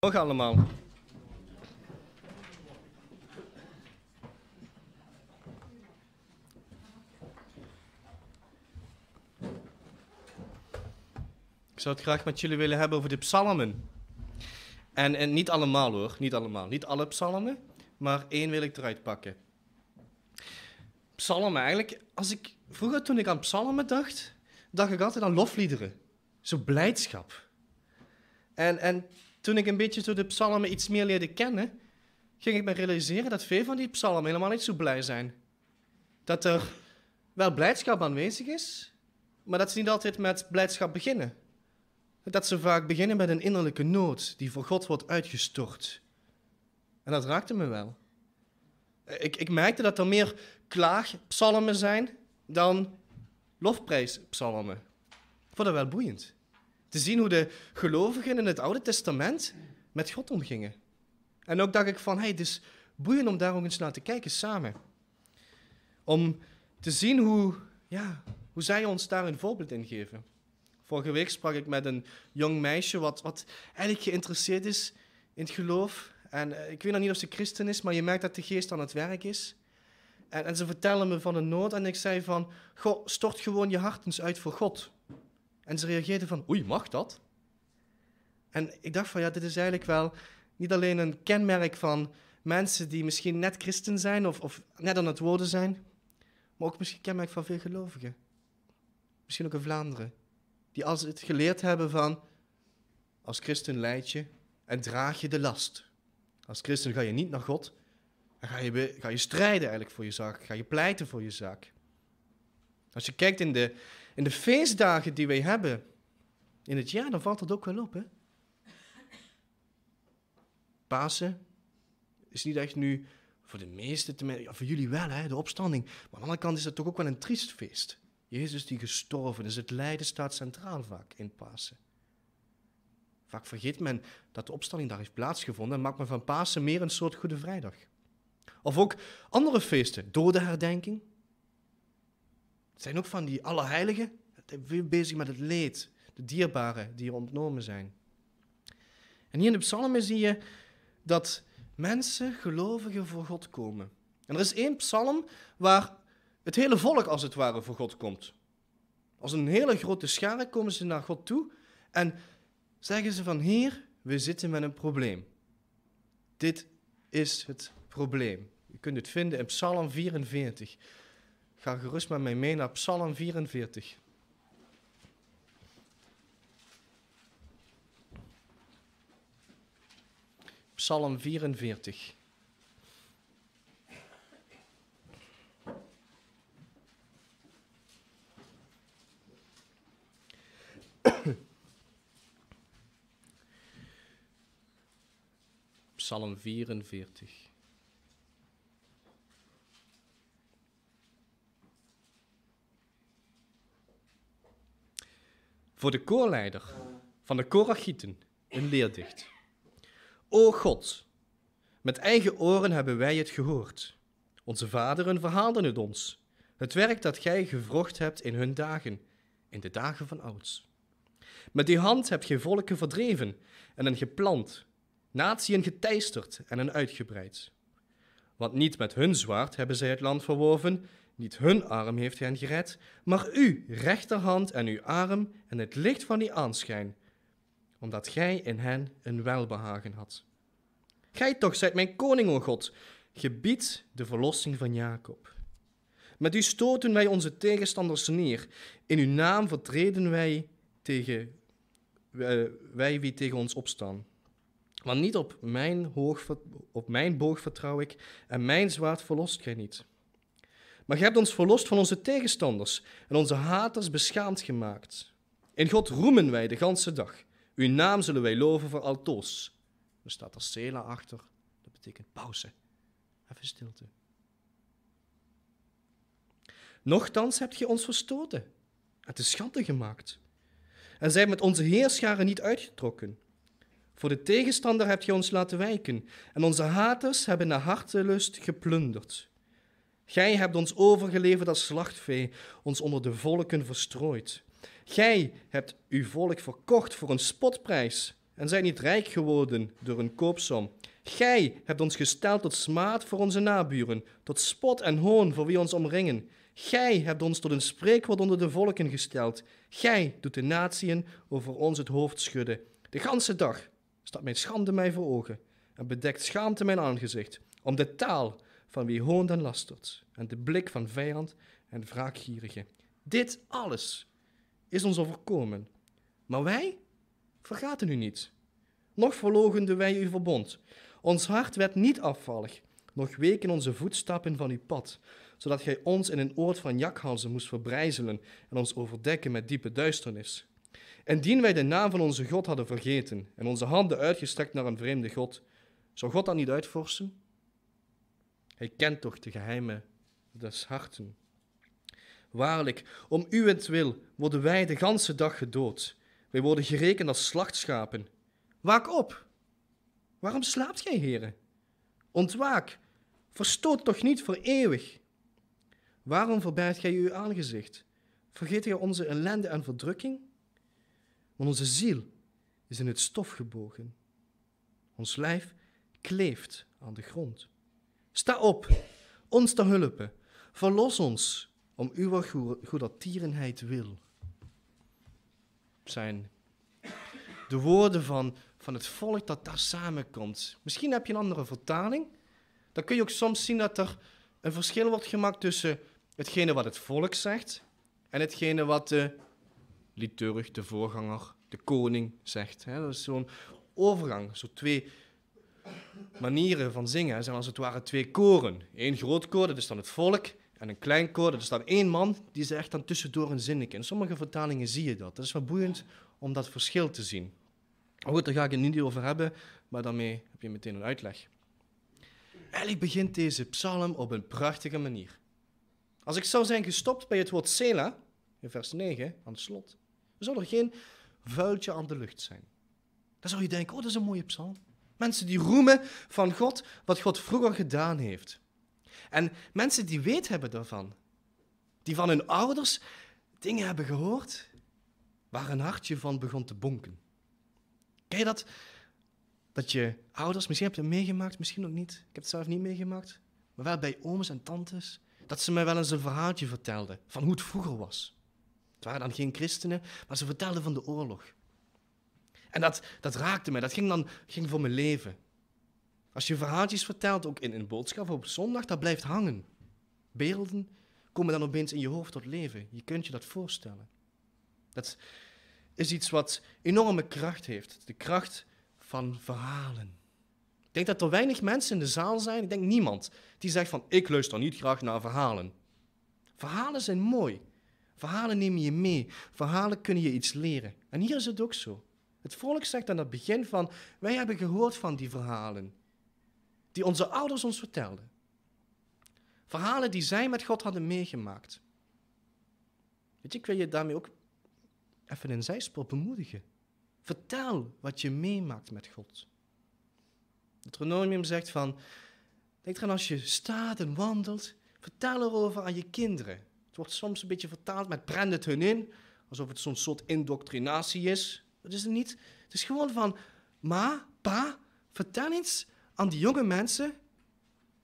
Nog allemaal. Ik zou het graag met jullie willen hebben over de psalmen. En, en niet allemaal hoor, niet allemaal. Niet alle psalmen, maar één wil ik eruit pakken. Psalmen eigenlijk, als ik, vroeger toen ik aan psalmen dacht, dacht ik altijd aan lofliederen. Zo blijdschap. En, en toen ik een beetje door de psalmen iets meer leerde kennen, ging ik me realiseren dat veel van die psalmen helemaal niet zo blij zijn. Dat er wel blijdschap aanwezig is, maar dat ze niet altijd met blijdschap beginnen. Dat ze vaak beginnen met een innerlijke nood die voor God wordt uitgestort. En dat raakte me wel. Ik, ik merkte dat er meer klaagpsalmen zijn dan lofprijspsalmen. Ik vond dat wel boeiend. Te zien hoe de gelovigen in het Oude Testament met God omgingen. En ook dacht ik van, hey, het is boeiend om daar ook eens naar te kijken samen. Om te zien hoe, ja, hoe zij ons daar een voorbeeld in geven. Vorige week sprak ik met een jong meisje wat, wat eigenlijk geïnteresseerd is in het geloof. En eh, ik weet nog niet of ze christen is, maar je merkt dat de geest aan het werk is. En, en ze vertellen me van een nood en ik zei van, God, stort gewoon je hart eens uit voor God. En ze reageerden van, oei, mag dat? En ik dacht van, ja, dit is eigenlijk wel niet alleen een kenmerk van mensen die misschien net christen zijn of, of net aan het worden zijn, maar ook misschien kenmerk van veel gelovigen. Misschien ook in Vlaanderen. Die als het geleerd hebben van, als christen leid je en draag je de last. Als christen ga je niet naar God, en ga je, ga je strijden eigenlijk voor je zaak, ga je pleiten voor je zaak. Als je kijkt in de in de feestdagen die wij hebben in het jaar, dan valt dat ook wel op, hè? Pasen is niet echt nu voor de meesten, ja, voor jullie wel, hè, de opstanding. Maar aan de andere kant is dat toch ook wel een triest feest. Jezus die gestorven is, het lijden staat centraal vaak in Pasen. Vaak vergeet men dat de opstanding daar heeft plaatsgevonden en maakt men van Pasen meer een soort Goede Vrijdag. Of ook andere feesten, dodenherdenking, het zijn ook van die allerheiligen. Weer bezig met het leed. De dierbaren die ontnomen zijn. En hier in de psalmen zie je dat mensen, gelovigen, voor God komen. En er is één psalm waar het hele volk als het ware voor God komt. Als een hele grote schare komen ze naar God toe en zeggen ze van Heer, we zitten met een probleem. Dit is het probleem. Je kunt het vinden in Psalm 44. Ga gerust met mij mee naar Psalm 44. Psalm 44. Psalm 44. voor de koorleider van de Korachieten, een leerdicht. O God, met eigen oren hebben wij het gehoord. Onze vaderen verhaalden het ons. Het werk dat gij gevrocht hebt in hun dagen, in de dagen van ouds. Met die hand hebt gij volken verdreven en een geplant, natieën geteisterd en een uitgebreid. Want niet met hun zwaard hebben zij het land verworven, niet hun arm heeft hen gered, maar uw rechterhand en uw arm en het licht van die aanschijn, omdat gij in hen een welbehagen had. Gij toch zijt mijn koning, o God, gebied de verlossing van Jacob. Met u stoten wij onze tegenstanders neer, in uw naam vertreden wij tegen eh, wij wie tegen ons opstaan. Want niet op mijn, hoog, op mijn boog vertrouw ik, en mijn zwaard verlost gij niet. Maar gij hebt ons verlost van onze tegenstanders en onze haters beschaamd gemaakt. In God roemen wij de ganse dag. Uw naam zullen wij loven voor altoos. Er staat er Sela achter. Dat betekent pauze. Even stilte. Nochtans hebt gij ons verstoten het te schande gemaakt. En zij met onze heerscharen niet uitgetrokken. Voor de tegenstander hebt gij ons laten wijken en onze haters hebben naar hartelust geplunderd. Gij hebt ons overgeleverd als slachtvee, ons onder de volken verstrooid. Gij hebt uw volk verkocht voor een spotprijs en zijn niet rijk geworden door een koopsom. Gij hebt ons gesteld tot smaad voor onze naburen, tot spot en hoon voor wie ons omringen. Gij hebt ons tot een spreekwoord onder de volken gesteld. Gij doet de natieën over ons het hoofd schudden. De ganse dag staat mijn schande mij voor ogen en bedekt schaamte mijn aangezicht. Om de taal van wie hoont en lastert, en de blik van vijand en wraakgierige. Dit alles is ons overkomen. Maar wij vergaten u niet. Nog verlogenden wij uw verbond. Ons hart werd niet afvallig, nog weken onze voetstappen van uw pad, zodat gij ons in een oord van jakhalzen moest verbrijzelen en ons overdekken met diepe duisternis. Indien wij de naam van onze God hadden vergeten en onze handen uitgestrekt naar een vreemde God, zou God dat niet uitvorsen? Hij kent toch de geheimen des harten. Waarlijk, om uwentwil worden wij de ganse dag gedood. Wij worden gerekend als slachtschapen. Waak op! Waarom slaapt gij, heren? Ontwaak! Verstoot toch niet voor eeuwig! Waarom verbergt gij uw aangezicht? Vergeet gij onze ellende en verdrukking? Want onze ziel is in het stof gebogen. Ons lijf kleeft aan de grond. Sta op, ons te hulpen. Verlos ons, om uw goedertierenheid wil. Zijn de woorden van, van het volk dat daar samenkomt. Misschien heb je een andere vertaling. Dan kun je ook soms zien dat er een verschil wordt gemaakt tussen hetgene wat het volk zegt en hetgene wat de liturg, de voorganger, de koning zegt. Dat is zo'n overgang, zo twee manieren van zingen zijn als het ware twee koren. Eén groot koor, dat is dan het volk. En een klein koor, dat is dan één man, die zegt dan tussendoor een zinnetje. In sommige vertalingen zie je dat. Dat is wel boeiend om dat verschil te zien. Goed, daar ga ik het niet over hebben, maar daarmee heb je meteen een uitleg. Eigenlijk begint deze psalm op een prachtige manier. Als ik zou zijn gestopt bij het woord Sela, in vers 9, aan het slot, zou er geen vuiltje aan de lucht zijn. Dan zou je denken, oh, dat is een mooie psalm. Mensen die roemen van God wat God vroeger gedaan heeft. En mensen die weet hebben daarvan. Die van hun ouders dingen hebben gehoord waar hun hartje van begon te bonken. Ken je dat? Dat je ouders, misschien heb je het meegemaakt, misschien ook niet. Ik heb het zelf niet meegemaakt. Maar wel bij ooms en tantes. Dat ze mij wel eens een verhaaltje vertelden van hoe het vroeger was. Het waren dan geen christenen, maar ze vertelden van de oorlog. En dat, dat raakte me. Dat ging dan ging voor mijn leven. Als je verhaaltjes vertelt, ook in een boodschap op zondag, dat blijft hangen. Beelden komen dan opeens in je hoofd tot leven. Je kunt je dat voorstellen. Dat is iets wat enorme kracht heeft. De kracht van verhalen. Ik denk dat er weinig mensen in de zaal zijn, ik denk niemand, die zegt van ik luister niet graag naar verhalen. Verhalen zijn mooi. Verhalen nemen je mee. Verhalen kunnen je iets leren. En hier is het ook zo. Het volk zegt aan het begin van, wij hebben gehoord van die verhalen die onze ouders ons vertelden. Verhalen die zij met God hadden meegemaakt. Weet je, ik wil je daarmee ook even een zijspoor bemoedigen. Vertel wat je meemaakt met God. Het Renomium zegt van, denk eraan als je staat en wandelt, vertel erover aan je kinderen. Het wordt soms een beetje vertaald met brand het hun in, alsof het zo'n soort indoctrinatie is. Het is niet... Het is gewoon van... Ma, pa, vertel eens aan die jonge mensen...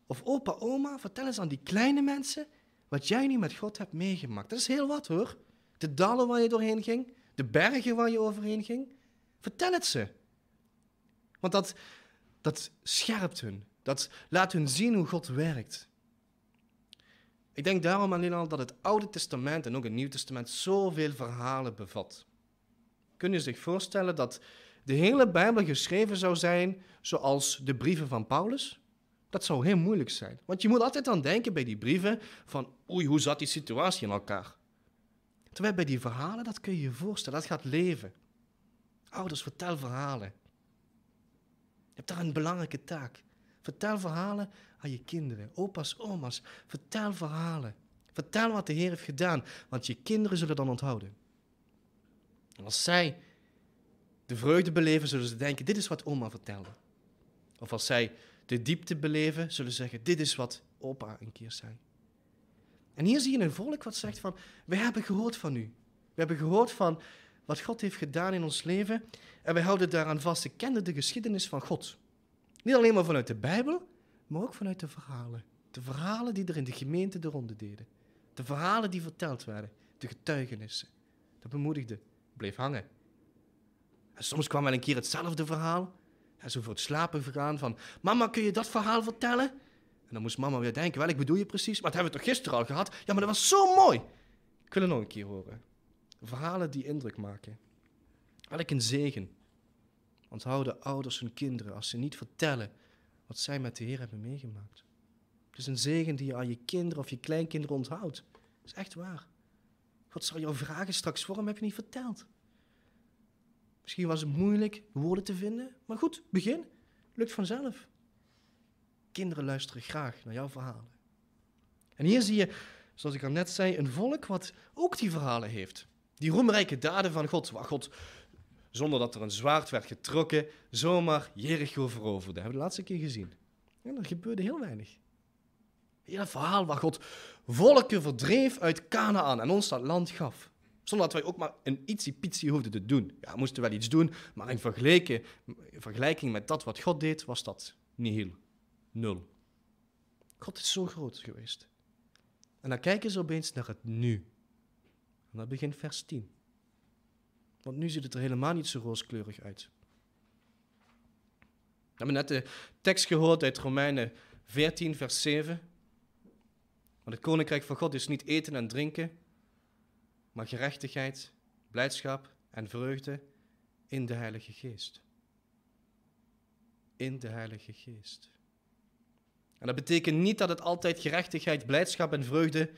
Of opa, oma, vertel eens aan die kleine mensen... Wat jij nu met God hebt meegemaakt. Dat is heel wat, hoor. De dalen waar je doorheen ging. De bergen waar je overheen ging. Vertel het ze. Want dat, dat scherpt hun. Dat laat hun zien hoe God werkt. Ik denk daarom alleen al dat het Oude Testament en ook het Nieuw Testament zoveel verhalen bevat. Kun je zich voorstellen dat de hele Bijbel geschreven zou zijn zoals de brieven van Paulus? Dat zou heel moeilijk zijn. Want je moet altijd aan denken bij die brieven van oei, hoe zat die situatie in elkaar? Terwijl bij die verhalen, dat kun je je voorstellen, dat gaat leven. Ouders, vertel verhalen. Je hebt daar een belangrijke taak. Vertel verhalen aan je kinderen. Opa's, oma's, vertel verhalen. Vertel wat de Heer heeft gedaan, want je kinderen zullen dan onthouden. En als zij de vreugde beleven, zullen ze denken: dit is wat oma vertelde. Of als zij de diepte beleven, zullen ze zeggen: dit is wat opa een keer zei. En hier zie je een volk wat zegt van, we hebben gehoord van u. We hebben gehoord van wat God heeft gedaan in ons leven en we houden daaraan vast. Ze kenden de geschiedenis van God. Niet alleen maar vanuit de Bijbel, maar ook vanuit de verhalen. De verhalen die er in de gemeente de ronde deden. De verhalen die verteld werden, de getuigenissen. Dat bemoedigde bleef hangen. En soms kwam wel een keer hetzelfde verhaal. En zo voor het slapen vergaan van... Mama, kun je dat verhaal vertellen? En dan moest mama weer denken, welk bedoel je precies? Maar dat hebben we toch gisteren al gehad? Ja, maar dat was zo mooi! Ik wil het nog een keer horen. Verhalen die indruk maken. Welk een zegen. Onthouden ouders hun kinderen als ze niet vertellen wat zij met de Heer hebben meegemaakt. Het is een zegen die je aan je kinderen of je kleinkinderen onthoudt. Dat is echt waar. Wat zal jouw vragen straks vorm heb je niet verteld. Misschien was het moeilijk woorden te vinden, maar goed, begin. Lukt vanzelf. Kinderen luisteren graag naar jouw verhalen. En hier zie je, zoals ik al net zei, een volk wat ook die verhalen heeft. Die roemrijke daden van God, waar God zonder dat er een zwaard werd getrokken, zomaar Jericho veroverde. Dat hebben we de laatste keer gezien. En er gebeurde heel weinig. Heel verhaal waar God volken verdreef uit Canaan en ons dat land gaf. Zonder dat wij ook maar een ietsie hoefden te doen. Ja, we moesten wel iets doen, maar in vergelijking, vergelijking met dat wat God deed, was dat nihil, nul. God is zo groot geweest. En dan kijken ze opeens naar het nu. En dat begint vers 10. Want nu ziet het er helemaal niet zo rooskleurig uit. We hebben net de tekst gehoord uit Romeinen 14, vers 7. Want het koninkrijk van God is niet eten en drinken, maar gerechtigheid, blijdschap en vreugde in de Heilige Geest. In de Heilige Geest. En dat betekent niet dat het altijd gerechtigheid, blijdschap en vreugde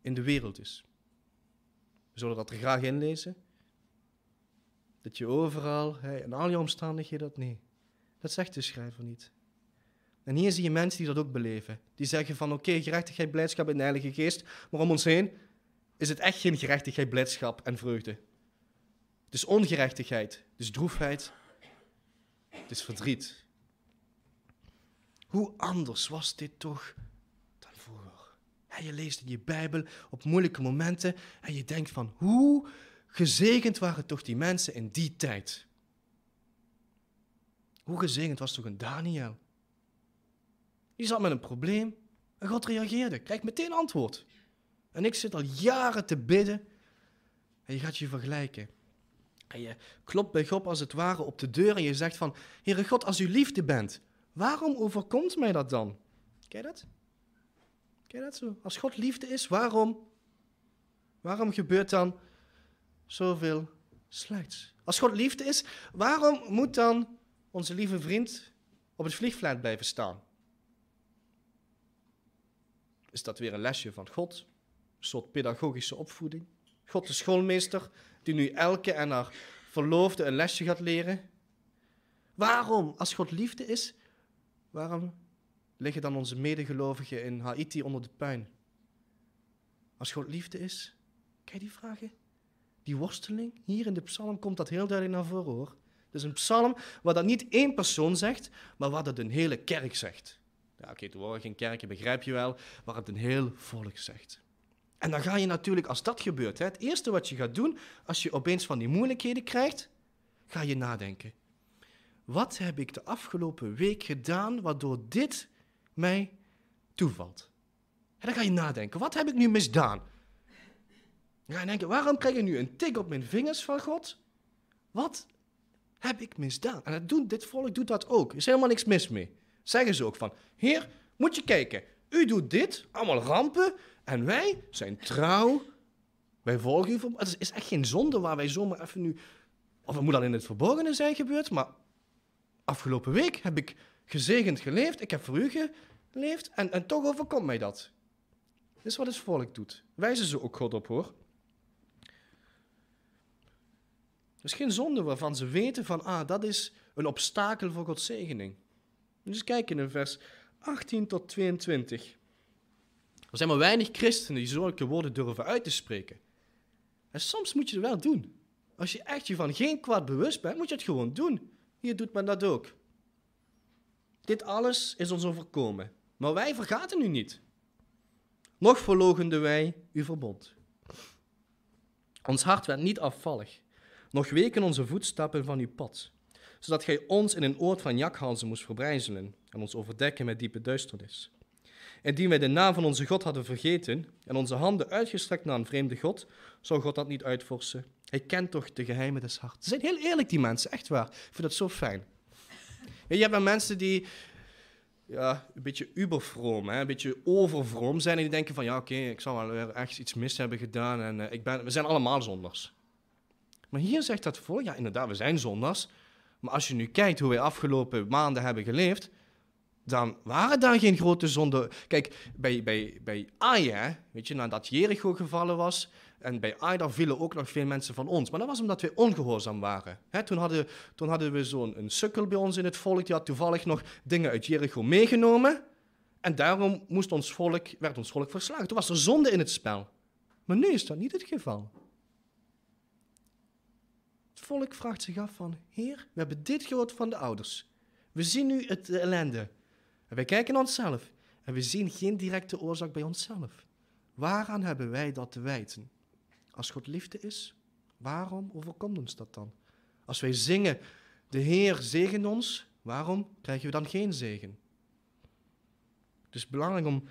in de wereld is. We zullen dat er graag in lezen. Dat je overal, in al je omstandigheden, dat nee. Dat zegt de schrijver niet. En hier zie je mensen die dat ook beleven. Die zeggen van oké, gerechtigheid, blijdschap in de Heilige Geest. Maar om ons heen is het echt geen gerechtigheid, blijdschap en vreugde. Het is ongerechtigheid, dus droefheid, het is verdriet. Hoe anders was dit toch dan vroeger? En je leest in je Bijbel op moeilijke momenten en je denkt van hoe gezegend waren toch die mensen in die tijd? Hoe gezegend was toch een Daniel? Je zat met een probleem en God reageerde. Krijg meteen antwoord. En ik zit al jaren te bidden en je gaat je vergelijken. En je klopt bij God als het ware op de deur en je zegt van, Heere God, als u liefde bent, waarom overkomt mij dat dan? Ken dat? Ken dat zo? Als God liefde is, waarom? Waarom gebeurt dan zoveel slechts? Als God liefde is, waarom moet dan onze lieve vriend op het vliegveld blijven staan? is dat weer een lesje van God. Een soort pedagogische opvoeding. God de schoolmeester, die nu elke en haar verloofde een lesje gaat leren. Waarom, als God liefde is, waarom liggen dan onze medegelovigen in Haiti onder de puin? Als God liefde is, kijk die vragen. Die worsteling, hier in de psalm komt dat heel duidelijk naar voren hoor. Het is een psalm waar dat niet één persoon zegt, maar waar dat een hele kerk zegt. Ja, oké, okay, ik in kerken begrijp je wel, wat het een heel volk zegt. En dan ga je natuurlijk, als dat gebeurt, hè, het eerste wat je gaat doen, als je opeens van die moeilijkheden krijgt, ga je nadenken. Wat heb ik de afgelopen week gedaan waardoor dit mij toevalt? En dan ga je nadenken, wat heb ik nu misdaan? Dan ga je denken, waarom krijg ik nu een tik op mijn vingers van God? Wat heb ik misdaan? En dat doet, dit volk doet dat ook. Er is helemaal niks mis mee zeggen ze ook van, heer, moet je kijken, u doet dit, allemaal rampen, en wij zijn trouw, wij volgen u. Het is echt geen zonde waar wij zomaar even nu, of het moet dan in het verborgene zijn gebeurd, maar afgelopen week heb ik gezegend geleefd, ik heb voor u geleefd, en, en toch overkomt mij dat. Dit is wat het volk doet. Wijzen ze ook God op, hoor. is geen zonde waarvan ze weten van, ah, dat is een obstakel voor Gods zegening. Dus kijk in vers 18 tot 22. Er zijn maar weinig christenen die zulke woorden durven uit te spreken. En soms moet je het wel doen. Als je echt je van geen kwaad bewust bent, moet je het gewoon doen. Hier doet men dat ook. Dit alles is ons overkomen, maar wij vergaten u niet. Nog verlogenden wij uw verbond. Ons hart werd niet afvallig, nog weken onze voetstappen van uw pad zodat gij ons in een oord van jakhalzen moest verbrijzelen en ons overdekken met diepe duisternis. Indien wij de naam van onze God hadden vergeten en onze handen uitgestrekt naar een vreemde God, zou God dat niet uitvorsen. Hij kent toch de geheimen des harten. Ze zijn heel eerlijk, die mensen, echt waar. Ik vind dat zo fijn. Je hebt wel mensen die ja, een beetje ubervroom, een beetje overvroom zijn en die denken van ja, oké, ik zal wel weer echt iets mis hebben gedaan en eh, ik ben, we zijn allemaal zondags. Maar hier zegt dat voor, ja inderdaad, we zijn zondags. Maar als je nu kijkt hoe wij afgelopen maanden hebben geleefd, dan waren daar geen grote zonden. Kijk, bij, bij, bij Aja, weet je, nadat Jericho gevallen was, en bij Aja vielen ook nog veel mensen van ons. Maar dat was omdat wij ongehoorzaam waren. Hè, toen, hadden, toen hadden we zo'n sukkel bij ons in het volk, die had toevallig nog dingen uit Jericho meegenomen. En daarom moest ons volk, werd ons volk verslagen. Toen was er zonde in het spel. Maar nu is dat niet het geval. Het volk vraagt zich af van, Heer, we hebben dit gehoord van de ouders. We zien nu het ellende. En wij kijken naar onszelf en we zien geen directe oorzaak bij onszelf. Waaraan hebben wij dat te wijten? Als God liefde is, waarom overkomt ons dat dan? Als wij zingen, de Heer zegen ons, waarom krijgen we dan geen zegen? Het is belangrijk om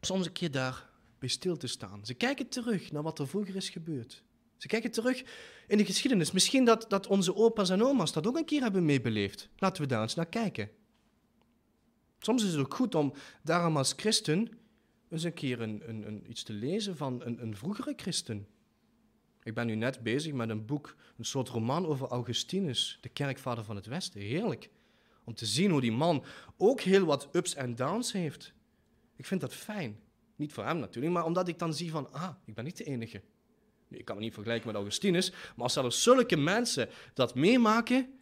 soms een keer daar bij stil te staan. Ze kijken terug naar wat er vroeger is gebeurd. Ze kijken terug in de geschiedenis. Misschien dat, dat onze opa's en oma's dat ook een keer hebben meebeleefd. Laten we daar eens naar kijken. Soms is het ook goed om daarom als christen eens een keer een, een, iets te lezen van een, een vroegere christen. Ik ben nu net bezig met een boek, een soort roman over Augustinus, de kerkvader van het Westen. Heerlijk. Om te zien hoe die man ook heel wat ups en downs heeft. Ik vind dat fijn. Niet voor hem natuurlijk, maar omdat ik dan zie van, ah, ik ben niet de enige. Ik kan me niet vergelijken met Augustinus, maar als zelfs zulke mensen dat meemaken,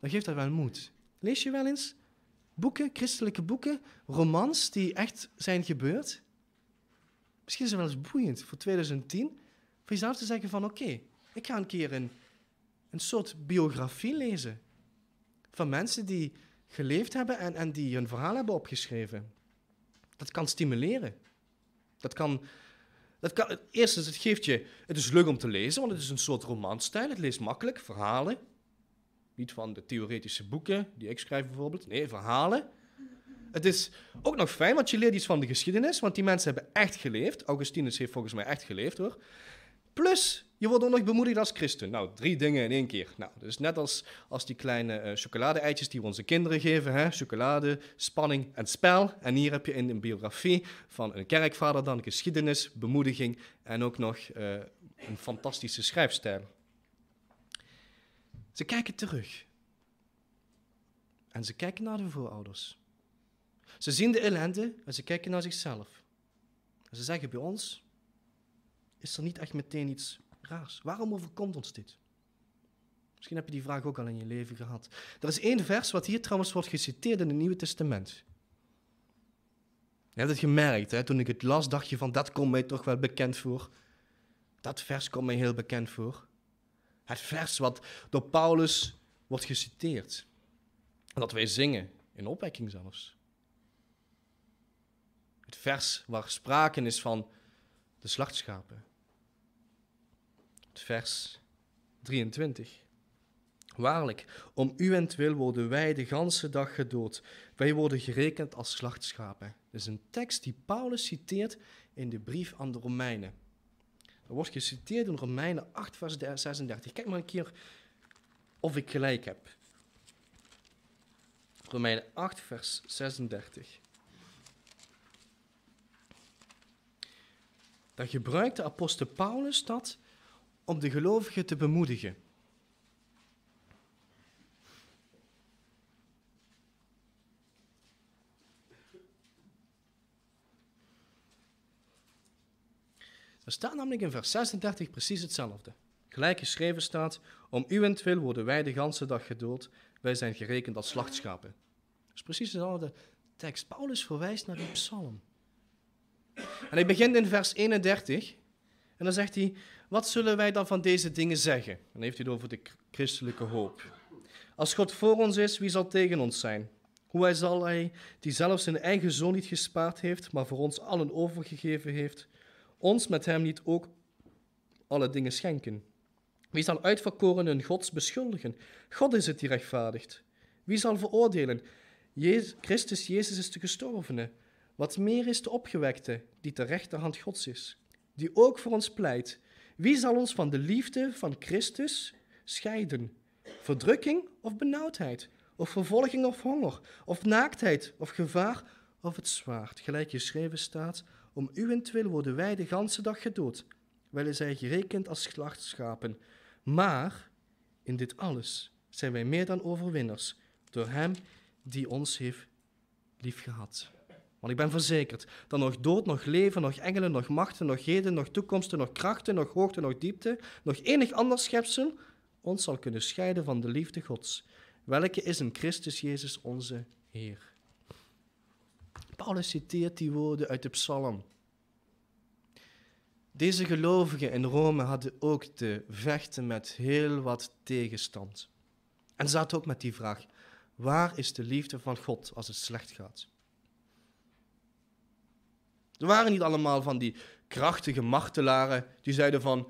dan geeft dat wel moed. Lees je wel eens boeken, christelijke boeken, romans die echt zijn gebeurd? Misschien is het wel eens boeiend voor 2010 voor jezelf te zeggen van oké, ik ga een keer een, een soort biografie lezen van mensen die geleefd hebben en, en die hun verhaal hebben opgeschreven. Dat kan stimuleren. Dat kan dat kan, het is, het geeft je... Het is leuk om te lezen, want het is een soort romanstijl. Het leest makkelijk, verhalen. Niet van de theoretische boeken die ik schrijf bijvoorbeeld. Nee, verhalen. Het is ook nog fijn, want je leert iets van de geschiedenis. Want die mensen hebben echt geleefd. Augustinus heeft volgens mij echt geleefd, hoor. Plus, je wordt ook nog bemoedigd als christen. Nou, drie dingen in één keer. Nou, dus net als, als die kleine uh, chocolade-eitjes die we onze kinderen geven. Hè? Chocolade, spanning en spel. En hier heb je in een biografie van een kerkvader dan geschiedenis, bemoediging en ook nog uh, een fantastische schrijfstijl. Ze kijken terug. En ze kijken naar de voorouders. Ze zien de ellende en ze kijken naar zichzelf. ze zeggen bij ons, is er niet echt meteen iets raars? Waarom overkomt ons dit? Misschien heb je die vraag ook al in je leven gehad. Er is één vers wat hier trouwens wordt geciteerd in het Nieuwe Testament. Je hebt het gemerkt, hè? toen ik het las, dacht je van dat komt mij toch wel bekend voor. Dat vers komt mij heel bekend voor. Het vers wat door Paulus wordt geciteerd. dat wij zingen, in opwekking zelfs. Het vers waar sprake is van de slachtschapen vers 23. Waarlijk, om uwentwil worden wij de ganse dag gedood. Wij worden gerekend als slachtschapen. Dat is een tekst die Paulus citeert in de brief aan de Romeinen. Dat wordt geciteerd in Romeinen 8, vers 36. Kijk maar een keer of ik gelijk heb. Romeinen 8, vers 36. Dan gebruikt de apostel Paulus dat om de gelovigen te bemoedigen. Er staat namelijk in vers 36 precies hetzelfde. Gelijk geschreven staat, om uwentwil worden wij de ganse dag gedood, wij zijn gerekend als slachtschapen. Dat is precies dezelfde tekst. Paulus verwijst naar die psalm. En hij begint in vers 31 en dan zegt hij, wat zullen wij dan van deze dingen zeggen? Dan heeft hij het over de christelijke hoop. Als God voor ons is, wie zal tegen ons zijn? Hoe zal hij, die zelfs zijn eigen zoon niet gespaard heeft, maar voor ons allen overgegeven heeft, ons met hem niet ook alle dingen schenken? Wie zal uitverkorenen Gods beschuldigen? God is het die rechtvaardigt. Wie zal veroordelen? Jezus, Christus Jezus is de gestorvene. Wat meer is de opgewekte, die ter rechterhand Gods is, die ook voor ons pleit. Wie zal ons van de liefde van Christus scheiden? Verdrukking of benauwdheid? Of vervolging of honger? Of naaktheid of gevaar of het zwaard? Gelijk geschreven staat, om u uwentwil worden wij de ganse dag gedood. Wel zij gerekend als slachtschapen. Maar in dit alles zijn wij meer dan overwinnaars door hem die ons heeft liefgehad. Want ik ben verzekerd dat nog dood, nog leven, nog engelen, nog machten, nog heden, nog toekomsten, nog krachten, nog hoogte, nog diepte, nog enig ander schepsel ons zal kunnen scheiden van de liefde Gods, welke is in Christus Jezus onze Heer. Paulus citeert die woorden uit de psalm. Deze gelovigen in Rome hadden ook te vechten met heel wat tegenstand. En zaten ook met die vraag: waar is de liefde van God als het slecht gaat? Er waren niet allemaal van die krachtige martelaren die zeiden van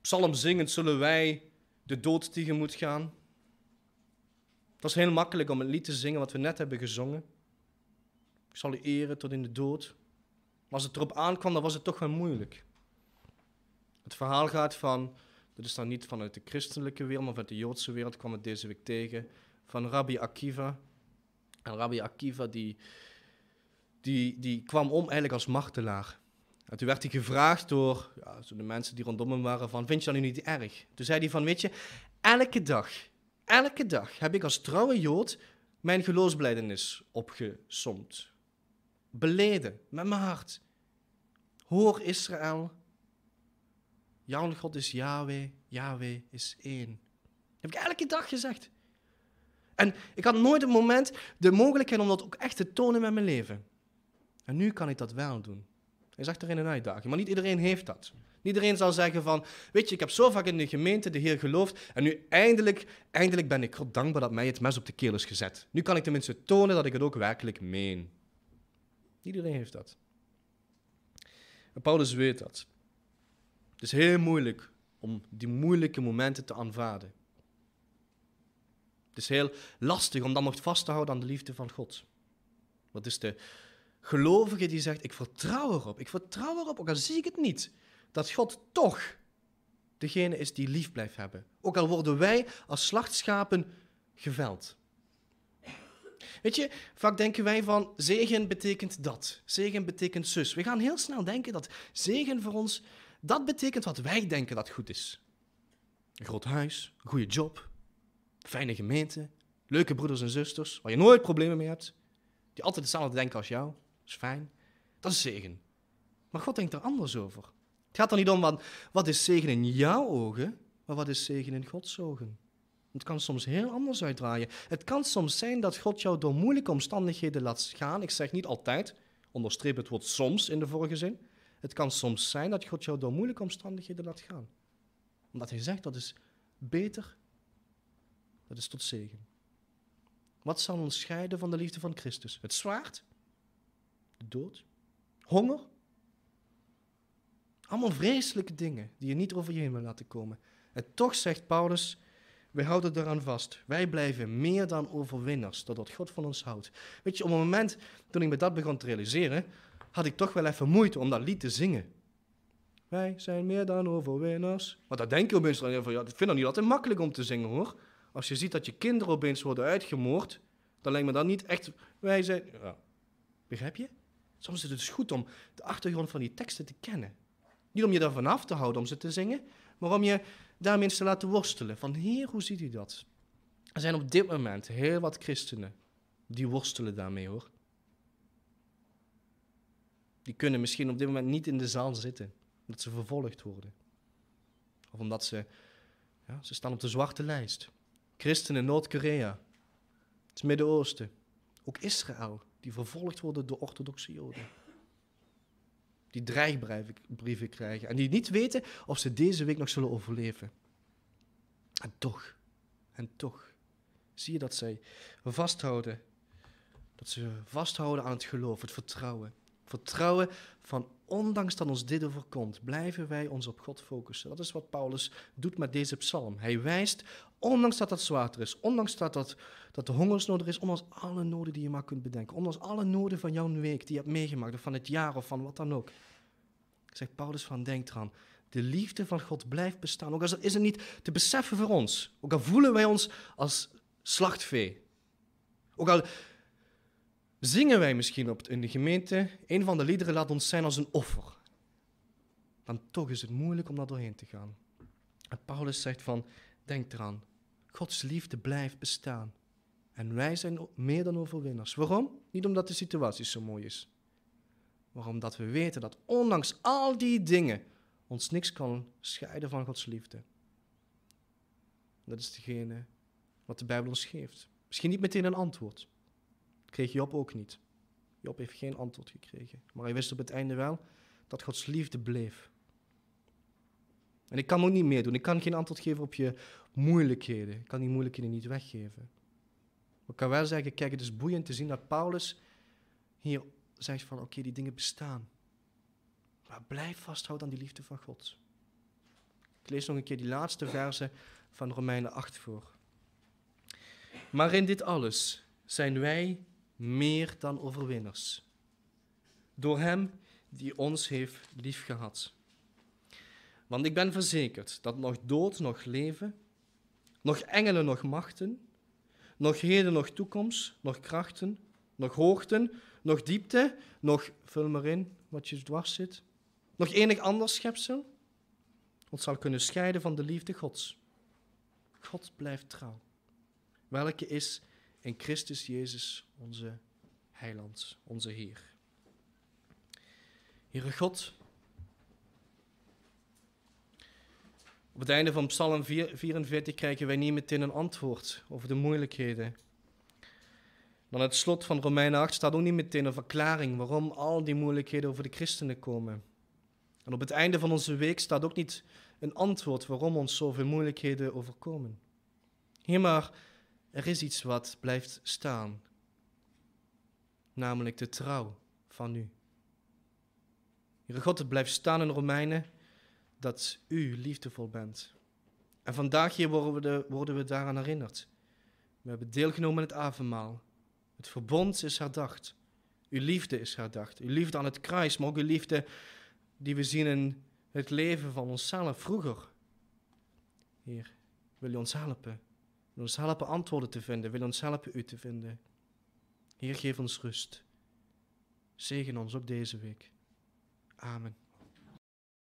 psalm zingend zullen wij de dood tegemoet gaan. Het was heel makkelijk om een lied te zingen wat we net hebben gezongen. Ik zal u eren tot in de dood. Maar als het erop aankwam, dan was het toch wel moeilijk. Het verhaal gaat van, dit is dan niet vanuit de christelijke wereld, maar vanuit de Joodse wereld kwam het deze week tegen, van Rabbi Akiva. En Rabbi Akiva die die, die kwam om eigenlijk als martelaar. En toen werd hij gevraagd door ja, de mensen die rondom hem waren van, vind je dat nu niet erg? Toen zei hij van, weet elke dag, elke dag heb ik als trouwe Jood mijn geloofsbelijdenis opgesomd. Beleden, met mijn hart. Hoor Israël, jouw God is Yahweh, Yahweh is één. heb ik elke dag gezegd. En ik had nooit een moment de mogelijkheid om dat ook echt te tonen met mijn leven. En nu kan ik dat wel doen. Hij is echt erin een uitdaging. Maar niet iedereen heeft dat. Niet iedereen zal zeggen van, weet je, ik heb zo vaak in de gemeente de Heer geloofd en nu eindelijk, eindelijk ben ik God dankbaar dat mij het mes op de keel is gezet. Nu kan ik tenminste tonen dat ik het ook werkelijk meen. Iedereen heeft dat. En Paulus weet dat. Het is heel moeilijk om die moeilijke momenten te aanvaarden. Het is heel lastig om dan nog vast te houden aan de liefde van God. Wat is de gelovige die zegt, ik vertrouw erop, ik vertrouw erop, ook al zie ik het niet, dat God toch degene is die lief blijft hebben. Ook al worden wij als slachtschapen geveld. Weet je, vaak denken wij van zegen betekent dat, zegen betekent zus. We gaan heel snel denken dat zegen voor ons, dat betekent wat wij denken dat goed is. Een groot huis, een goede job, fijne gemeente, leuke broeders en zusters, waar je nooit problemen mee hebt, die altijd hetzelfde denken als jou is fijn. Dat is zegen. Maar God denkt er anders over. Het gaat er niet om wat, is zegen in jouw ogen, maar wat is zegen in Gods ogen. Het kan soms heel anders uitdraaien. Het kan soms zijn dat God jou door moeilijke omstandigheden laat gaan. Ik zeg niet altijd, onderstreep het woord soms in de vorige zin. Het kan soms zijn dat God jou door moeilijke omstandigheden laat gaan. Omdat hij zegt dat is beter, dat is tot zegen. Wat zal ons scheiden van de liefde van Christus? Het zwaard? de dood, honger. Allemaal vreselijke dingen die je niet over je heen wil laten komen. En toch zegt Paulus, wij houden eraan vast. Wij blijven meer dan overwinnaars, totdat God van ons houdt. Weet je, op een moment toen ik me dat begon te realiseren, had ik toch wel even moeite om dat lied te zingen. Wij zijn meer dan overwinnaars. Maar denk je opeens dan van, ja, ik vind dat niet altijd makkelijk om te zingen hoor. Als je ziet dat je kinderen opeens worden uitgemoord, dan lijkt me dat niet echt, wij zijn, ja. begrijp je? Soms is het dus goed om de achtergrond van die teksten te kennen. Niet om je daarvan af te houden om ze te zingen, maar om je daarmee eens te laten worstelen. Van heer, hoe ziet u dat? Er zijn op dit moment heel wat christenen die worstelen daarmee hoor. Die kunnen misschien op dit moment niet in de zaal zitten, omdat ze vervolgd worden. Of omdat ze, ja, ze staan op de zwarte lijst. Christenen Noord-Korea, het Midden-Oosten, ook Israël die vervolgd worden door orthodoxe Joden. Die dreigbrieven krijgen en die niet weten of ze deze week nog zullen overleven. En toch, en toch, zie je dat zij vasthouden. Dat ze vasthouden aan het geloof, het vertrouwen. Vertrouwen van ondanks dat ons dit overkomt, blijven wij ons op God focussen. Dat is wat Paulus doet met deze psalm. Hij wijst Ondanks dat dat zwaarder is, ondanks dat, dat, dat de hongersnood er is, ondanks alle noden die je maar kunt bedenken, ondanks alle noden van jouw week die je hebt meegemaakt, of van het jaar of van wat dan ook, Ik zeg Paulus van, denk eraan, de liefde van God blijft bestaan. Ook al is het niet te beseffen voor ons, ook al voelen wij ons als slachtvee, ook al zingen wij misschien op, in de gemeente, een van de liederen laat ons zijn als een offer. Dan toch is het moeilijk om daar doorheen te gaan. En Paulus zegt van, Denk eraan. Gods liefde blijft bestaan. En wij zijn meer dan overwinnaars. Waarom? Niet omdat de situatie zo mooi is. Maar omdat we weten dat ondanks al die dingen ons niks kan scheiden van Gods liefde. Dat is degene wat de Bijbel ons geeft. Misschien niet meteen een antwoord. Dat kreeg Job ook niet. Job heeft geen antwoord gekregen. Maar hij wist op het einde wel dat Gods liefde bleef. En ik kan ook niet meer doen. Ik kan geen antwoord geven op je moeilijkheden. Ik kan die moeilijkheden niet weggeven. Maar ik kan wel zeggen, kijk, het is boeiend te zien dat Paulus hier zegt van, oké, die dingen bestaan. Maar blijf vasthouden aan die liefde van God. Ik lees nog een keer die laatste verse van Romeinen 8 voor. Maar in dit alles zijn wij meer dan overwinners. Door Hem die ons heeft liefgehad. Want ik ben verzekerd dat nog dood, nog leven, nog engelen, nog machten, nog heden, nog toekomst, nog krachten, nog hoogten, nog diepte, nog vul maar in wat je dwars zit, nog enig ander schepsel ons zal kunnen scheiden van de liefde Gods. God blijft trouw, welke is in Christus Jezus onze Heiland, onze Heer. Heere God, Op het einde van Psalm 44 krijgen wij niet meteen een antwoord over de moeilijkheden. Dan het slot van Romeinen 8 staat ook niet meteen een verklaring waarom al die moeilijkheden over de christenen komen. En op het einde van onze week staat ook niet een antwoord waarom ons zoveel moeilijkheden overkomen. Hier maar, er is iets wat blijft staan, namelijk de trouw van u. Heere God, het blijft staan in Romeinen dat u liefdevol bent. En vandaag hier worden we, de, worden we daaraan herinnerd. We hebben deelgenomen aan het avondmaal. Het verbond is herdacht. Uw liefde is herdacht. Uw liefde aan het kruis, maar ook uw liefde die we zien in het leven van onszelf vroeger. Heer, wil u ons helpen? Wil ons helpen antwoorden te vinden? Wil ons helpen u te vinden? Heer, geef ons rust. Zegen ons op deze week. Amen.